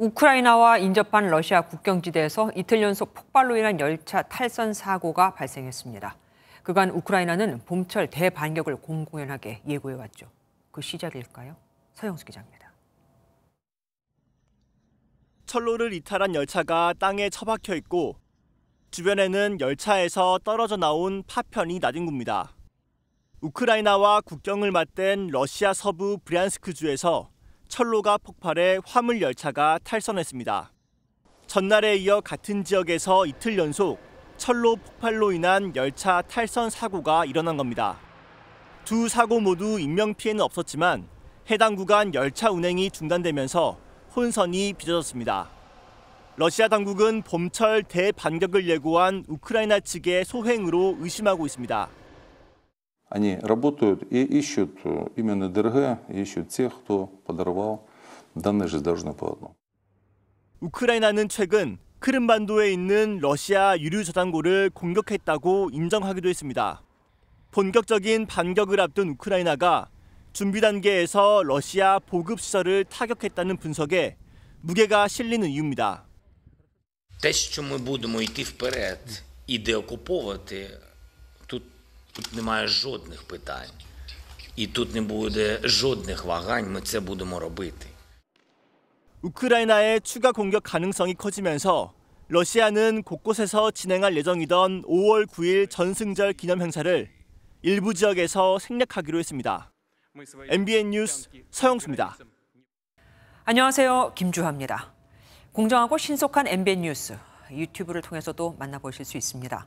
우크라이나와 인접한 러시아 국경지대에서 이틀 연속 폭발로 인한 열차 탈선 사고가 발생했습니다. 그간 우크라이나는 봄철 대반격을 공공연하게 예고해왔죠. 그 시작일까요? 서영수 기자입니다. 철로를 이탈한 열차가 땅에 처박혀 있고 주변에는 열차에서 떨어져 나온 파편이 나뒹굽니다. 우크라이나와 국경을 맞댄 러시아 서부 브리안스크주에서 철로가 폭발해 화물 열차가 탈선했습니다. 전날에 이어 같은 지역에서 이틀 연속 철로 폭발로 인한 열차 탈선 사고가 일어난 겁니다. 두 사고 모두 인명피해는 없었지만 해당 구간 열차 운행이 중단되면서 혼선이 빚어졌습니다. 러시아 당국은 봄철 대반격을 예고한 우크라이나 측의 소행으로 의심하고 있습니다. они работают и ищут именно ДРГ, ищут тех, кто подорвал данные железнодорожные полотно. 우크라이나는 최근 크림반도에 있는 러시아 유류 저장고를 공격했다고 인정하기도 했습니다. 본격적인 반격을 앞둔 우크라이나가 준비 단계에서 러시아 보급 시설을 타격했다는 분석에 무게가 실리는 이유입니다. те, що ми будемо йти вперед і деокуповувати, тут Тут немає жодних питань, і тут не буде жодних вагань. Ми це будемо робити. 우크라이나의 추가 공격 가능성이 커지면서 러시아는 곳곳에서 진행할 예정이던 5월 9일 전승절 기념 행사를 일부 지역에서 생략하기로 했습니다. MBN 뉴스 서영수입니다. 안녕하세요. 김주하입니다. 공정하고 신속한 MBN 뉴스 유튜브를 통해서도 만나보실 수 있습니다.